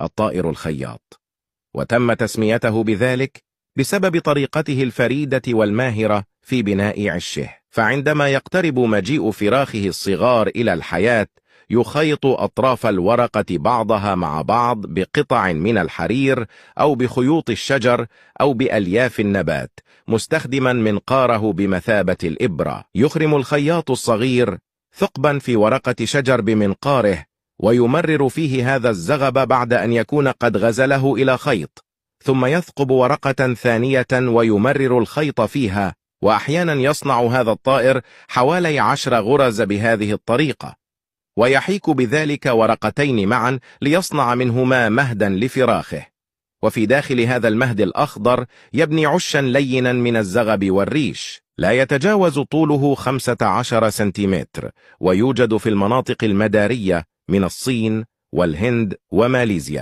الطائر الخياط وتم تسميته بذلك بسبب طريقته الفريدة والماهرة في بناء عشه فعندما يقترب مجيء فراخه الصغار إلى الحياة يخيط أطراف الورقة بعضها مع بعض بقطع من الحرير أو بخيوط الشجر أو بألياف النبات مستخدما منقاره بمثابة الإبرة يخرم الخياط الصغير ثقبا في ورقة شجر بمنقاره ويمرر فيه هذا الزغب بعد أن يكون قد غزله إلى خيط ثم يثقب ورقة ثانية ويمرر الخيط فيها وأحيانا يصنع هذا الطائر حوالي عشر غرز بهذه الطريقة ويحيك بذلك ورقتين معا ليصنع منهما مهدا لفراخه وفي داخل هذا المهد الأخضر يبني عشا لينا من الزغب والريش لا يتجاوز طوله 15 سنتيمتر ويوجد في المناطق المدارية من الصين والهند وماليزيا